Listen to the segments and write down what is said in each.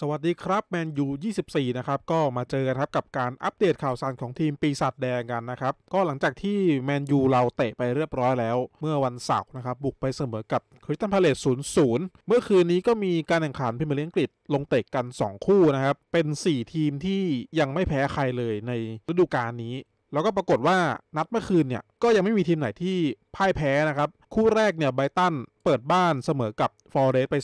สวัสดีครับแมนยู 24 นะครับ ก็มาเจอกันครับกับการอัปเดตข่าวสารของทีมปีศาจแดงกันนะครับ ก็หลังจากที่แมนยูเราเตะไปเรียบร้อยแล้ว เมื่อวันเสาร์นะครับ บุกไปเสมอ กับคริสตันพาเลต0-0 เมื่อคืนนี้ก็มีการแข่งขันพิมพ์เลียงกฤษลงเตะกัน 2 คู่นะครับ เป็น 4 ทีมที่ยังไม่แพ้ใครเลยในฤดูกาลนี้ แล้วก็ปรากฏว่านัดเมื่อคืนเนี่ยก็ยังไม่มีทีมไหนที่พ่ายแพ้นะครับคู่แรกเนี่ยไบตันเปิดบ้านเสมอกับฟอร์เรสไป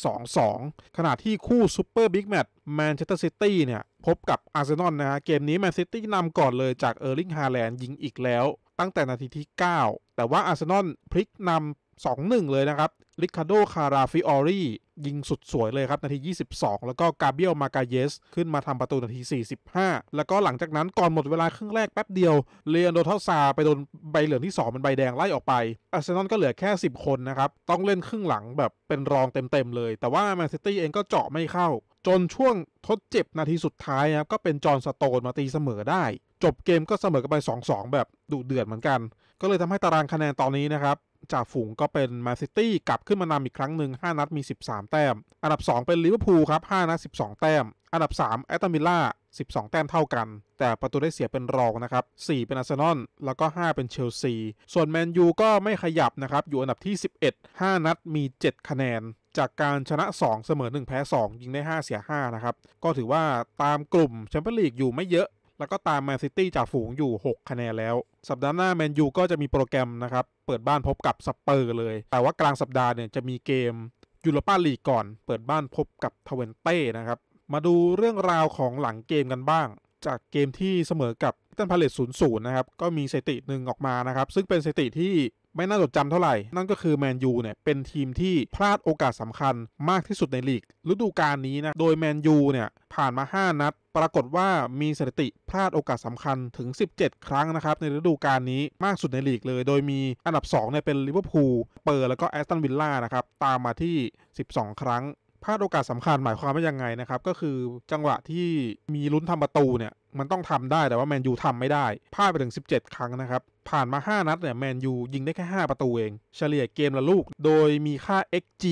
2-2ขณะที่คู่ซูเปอร์บิ๊กแมตช์แมนเชสเตอร์ ซิตี้ เนี่ย พบกับ อาร์เซนอลนะฮะเกมนี้ แมนซิตี้นำก่อนเลยจาก เออร์ลิง ฮาแลนด์ยิงอีกแล้ว ตั้งแต่นาทีที่ 9 แต่ว่า อาร์เซนอลพลิกนำ2-1เลยนะครับ ลิคาโด คาราฟิออรียิงสุดสวยเลยครับนาที 22 แล้วก็กาเบียลมากาเยสขึ้นมาทำประตูนาที 45 แล้วก็หลังจากนั้นก่อนหมดเวลาครึ่งแรกแป๊บเดียว เลอนโดเทาซาไปโดนใบเหลืองที่2เป็นใบแดงไล่ออกไปอาร์เซนอลก็เหลือแค่ 10 คนนะครับ ต้องเล่นครึ่งหลังแบบเป็นรองเต็มๆเลย แต่ว่าแมนซิตี้เองก็เจาะไม่เข้า จนช่วงทดเจ็บนาทีสุดท้ายนะครับ ก็เป็นจอร์นสโตนมาตีเสมอได้ จบเกมก็เสมอกันไป2-2แบบดุเดือดเหมือนกัน ก็เลยทำให้ตารางคะแนนตอนนี้นะครับจากฝูงก็เป็นแมนซิตี้กลับขึ้นมานำอีกครั้งหนึ่ง 5 นัดมี 13 แต้ม อันดับ 2 เป็น ลิเวอร์พูลครับ 5 นัด 12 แต้ม อันดับ 3 แอตมิล่า 12 แต้มเท่ากัน แต่ประตูได้เสียเป็นรองนะครับ 4 เป็นอาร์เซนอลแล้วก็ 5 เป็นเชลซี ส่วน แมนยูก็ไม่ขยับนะครับอยู่อันดับที่ 11 5 นัดมี 7 คะแนน จากการชนะ 2 เสมอ1แพ้2ยิงได้5เสีย5นะครับก็ถือว่าตามกลุ่มแชมเปี้ยนลีกอยู่ไม่เยอะแล้วก็ตามแมนซิตี้จากฝูงอยู่ 6 คะแนนแล้ว สัปดาห์หน้าแมนยูก็จะมีโปรแกรมนะครับ เปิดบ้านพบกับสเปอร์เลย แต่ว่ากลางสัปดาห์เนี่ยจะมีเกมยูโรปาลีกก่อนเปิดบ้านพบกับทเวนเต้นะครับ มาดูเรื่องราวของหลังเกมกันบ้าง จากเกมที่เสมอกับตันพาเลตศูนย์ศูนย์นะครับ ก็มีสถิติหนึ่งออกมานะครับ ซึ่งเป็นสถิติที่ไม่น่าจดจำเท่าไหร่นั่นก็คือแมนยูเนี่ย เป็นทีมที่พลาดโอกาสสาคัญมากที่สุดในลีก ฤดูกาลนี้นะโดยแมนยูเนี่ย ผ่านมา 5 นัด ปรากฏว่ามีสถิติพลาดโอกาสสำคัญถึง 17 ครั้งนะครับ ในฤดูกาลนี้มากสุดในลีกเลย โดยมีอันดับ 2เนี่ยเป็นลิเวอร์พูลเปอร์แล้วก็แอสตันวิลล่านะครับ ตามมาที่ 12 ครั้ง พลาดโอกาสสำคัญหมายความว่ายังไงนะครับก็คือจังหวะที่มีลุ้นทำประตูเนี่ยมันต้องทำได้แต่ว่าแมนยูทำไม่ได้ พลาดไปถึง 17 ครั้งนะครับ ผ่านมา5นัดเนี่ยแมนยูยิงได้แค่ 5 ประตูเอง เฉลี่ยเกมละลูก โดยมีค่า xg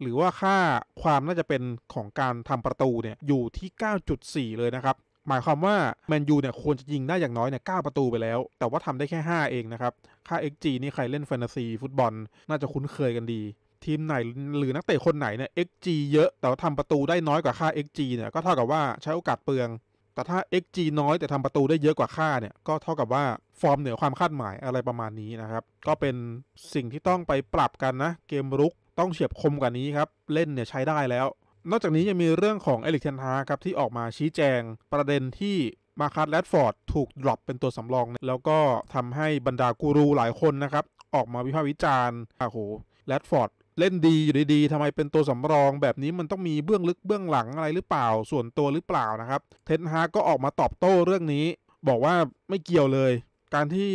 หรือว่าค่าความน่าจะเป็นของการทำประตูเนี่ยอยู่ที่ 9.4 เลยนะครับ หมายความว่าแมนยูเนี่ยควรจะยิงได้อย่างน้อยเนี่ยเประตูไปแล้ว แต่ว่าทำได้แค่ 5 เองนะครับ ค่า xg นี่ใครเล่นแฟนตาซีฟุตบอล น่าจะคุ้นเคยกันดี ทีมไหนหรือนักเตะคนไหนเนี่ย xg เยอะแต่ว่าทำประตูได้น้อยกว่าค่า xg เนี่ยก็เท่ากับว่าใช้โอกาสเปลืองแต่ถ้า xg น้อยแต่ทำประตูได้เยอะกว่าค่าเนี่ยก็เท่ากับว่า ฟอร์มเหนือความคาดหมายอะไรประมาณนี้นะครับ ก็เป็นสิ่งที่ต้องไปปรับกันนะ เกมรุกต้องเฉียบคมกว่านี้ครับ เล่นเนี่ยใช้ได้แล้ว นอกจากนี้ยังมีเรื่องของเอลิกเทนฮาครับ ที่ออกมาชี้แจงประเด็นที่มาคัสแรดฟอร์ดถูกดรอปเป็นตัวสำรอง แล้วก็ทำให้บรรดากูรูหลายคนนะครับออกมาวิพากษ์วิจารณ์ โอ้โหแรดฟอร์ดเล่นดีอยู่ดีๆทำไมเป็นตัวสำรองแบบนี้มันต้องมีเบื้องลึกเบื้องหลังอะไรหรือเปล่า ส่วนตัวหรือเปล่านะครับ เทนฮาก็ออกมาตอบโต้เรื่องนี้ บอกว่าไม่เกี่ยวเลย การที่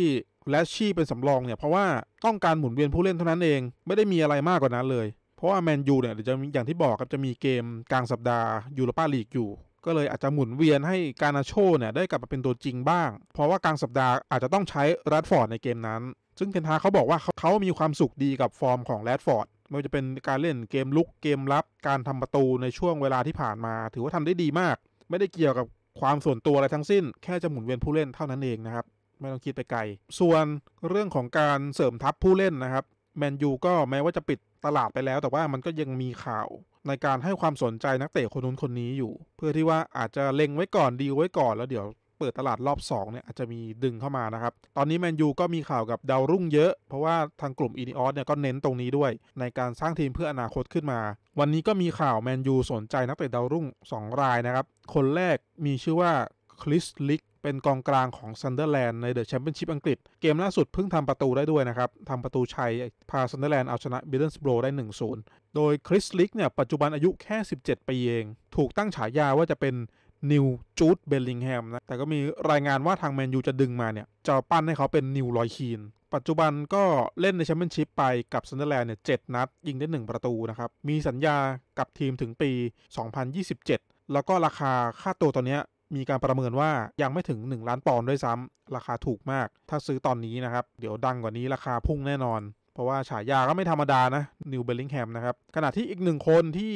แลชชี่เป็นสำรองเนี่ย เพราะว่าต้องการหมุนเวียนผู้เล่นเท่านั้นเอง ไม่ได้มีอะไรมากกว่านั้น เลย เพราะว่าแมนยูเนี่ยเดี๋ยวจะอย่างที่บอกครับจะมีเกมกลางสัปดาห์ยูโรปาลีกอยู่ ก็เลยอาจจะหมุนเวียนให้การาโชเนี่ยได้กลับมาเป็นตัวจริงบ้าง เพราะว่ากลางสัปดาห์อาจจะต้องใช้แรดฟอร์ดในเกมนั้น ซึ่งเทนฮาเขาบอกว่าเขามีความสุขดีกับฟอร์มของแรดฟอร์ดม่ว่าจะเป็นการเล่นเกมลุกเกมรับ การทำประตูในช่วงเวลาที่ผ่านมา ถือว่าทำได้ดีมาก ไม่ได้เกี่ยวกับความส่วนตัวอะไรทั้งสิ้นแค่จะหมุนเวียนผู้เล่นเท่านั้นเองนะครับไม่ต้องคิดไปไกลส่วนเรื่องของการเสริมทัพผู้เล่นนะครับแมนยูก็แม้ว่าจะปิดตลาดไปแล้ว แต่ว่ามันก็ยังมีข่าวในการให้ความสนใจนักเตะคนนู้นคนนี้อยู่ เพื่อที่ว่าอาจจะเล็งไว้ก่อนดีไว้ก่อนแล้วเดี๋ยวเปิดตลาดรอบ2เนี่ยอาจจะมีดึงเข้ามานะครับ ตอนนี้แมนยูก็มีข่าวกับดาวรุ่งเยอะ เพราะว่าทางกลุ่มอินิออสเนี่ยก็เน้นตรงนี้ด้วย ในการสร้างทีมเพื่ออนาคตขึ้นมา วันนี้ก็มีข่าวแมนยูสนใจนักเตะดาวรุ่ง 2 รายนะครับ คนแรกมีชื่อว่าคริสลิกเป็นกองกลางของซันเดอร์แลนด์ในเดอะแชมเปี้ยนชิพอังกฤษ เกมล่าสุดเพิ่งทำประตูได้ด้วยนะครับทำประตูชัยพาซันเดอร์แลนด์เอาชนะบิลเลนส์โบรได้1-0โดยคริสลิกเนี่ยปัจจุบันอายุแค่17ปีเอง ถูกตั้งฉายาว่าจะเป็นนิวจูดเบลลิงแฮมนะแต่ก็มีรายงานว่าทางแมนยูจะดึงมาเนี่ย จะปั้นให้เขาเป็นนิวลอยคีน ปัจจุบันก็เล่นในแชมเปี้ยนชิพไปกับซันเดอร์แลนด์เนี่ยเนัด ยิงได้ 1 ประตูนะครับ มีสัญญากับทีมถึงปี 2027 แล้วก็ราคาค่าตัวตอนนี้มีการประเมินว่ายังไม่ถึง 1 ล้านปอนด์ด้วยซ้ำ ราคาถูกมากถ้าซื้อตอนนี้นะครับเดี๋ยวดังกว่านี้ราคาพุ่งแน่นอน เพราะว่าฉายาก็ไม่ธรรมดานะนิวเบลลิงแฮมนะครับขณะที่อีกหนึ่งคนที่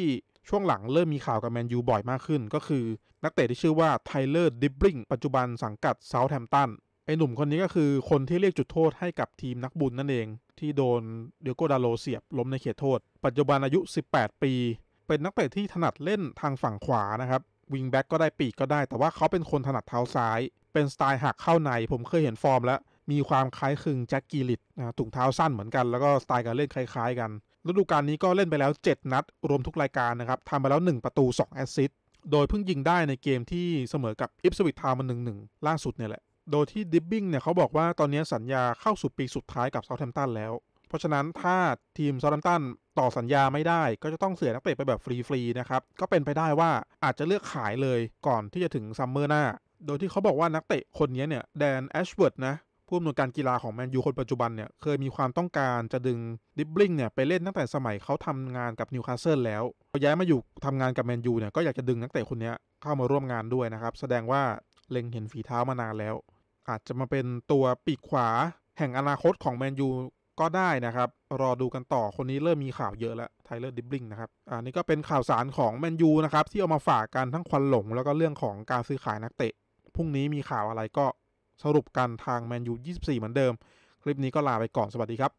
ช่วงหลังเริ่มมีข่าวกับแมนยูบ่อยมากขึ้นก็คือนักเตะที่ชื่อว่าไทเลอร์ดิบลิงปัจจุบันสังกัดเซาท์แฮมป์ตันไอหนุ่มคนนี้ก็คือคนที่เรียกจุดโทษให้กับทีมนักบุญนั่นเองที่โดนเดียโกดาโลเสียบล้มในเขตโทษ ปัจจุบันอายุ 18 ปีเป็นนักเตะที่ถนัดเล่นทางฝั่งขวานะครับวิงแบ็กก็ได้ปีกก็ได้แต่ว่าเขาเป็นคนถนัดเท้าซ้าย เป็นสไตล์หักเข้าใน ผมเคยเห็นฟอร์ม แล้วมีความคล้ายคลึงแจ็คกีลิตนะถุงเท้าสั้นเหมือนกันแล้วก็สไตล์การเล่นคล้าย ๆกันฤดูกาลนี้ก็เล่นไปแล้ว 7 นัดรวมทุกรายการนะครับทำไปแล้ว 1 ประตู 2 แอสซิสต์โดยเพิ่งยิงได้ในเกมที่เสมอกับ อิฟสวิททามันหนึ่งหนึ่งล่าสุดเนี่ยแหละ โดยที่ดิบบิ้งเนี่ยเขาบอกว่าตอนนี้สัญญาเข้าสู่ปีสุดท้ายกับเซาท์แทมป์ตันแล้ว เพราะฉะนั้นถ้าทีมเซาท์แทมป์ตันต่อสัญญาไม่ได้ก็จะต้องเสียนักเตะไปแบบฟรีๆนะครับก็เป็นไปได้ว่าอาจจะเลือกขายเลยก่อนที่จะถึงซัมเมอร์หน้าโดยที่เขาบอกว่านักเตะคนนี้เนี่ยแดนแอชเวิร์ดนะผู้อำนวยการกีฬาของแมนยูคนปัจจุบันเนี่ย เคยมีความต้องการจะดึงดิบลิงเนี่ย ไปเล่นตั้งแต่สมัยเขาทำงานกับนิวคาสเซิลแล้วพอย้ายมาอยู่ทำงานกับแมนยูเนี่ย ก็อยากจะดึงนักเตะคนนี้เข้ามาร่วมงานด้วยนะครับ แสดงว่าเล็งเห็นฝีเท้ามานานแล้ว อาจจะมาเป็นตัวปีกขวาแห่งอนาคตของแมนยูก็ได้นะครับ รอดูกันต่อ คนนี้เริ่มมีข่าวเยอะแล้ว ไทเลอร์ดิบลิงนะครับอันนี้ก็เป็นข่าวสารของแมนยูนะครับ ที่เอามาฝากกันทั้งควันหลง แล้วก็เรื่องของการซื้อขายนักเตะ พรุ่งนี้มีข่าวอะไรก็สรุปกันทางแมนยู 24 เหมือนเดิม คลิปนี้ก็ลาไปก่อน สวัสดีครับ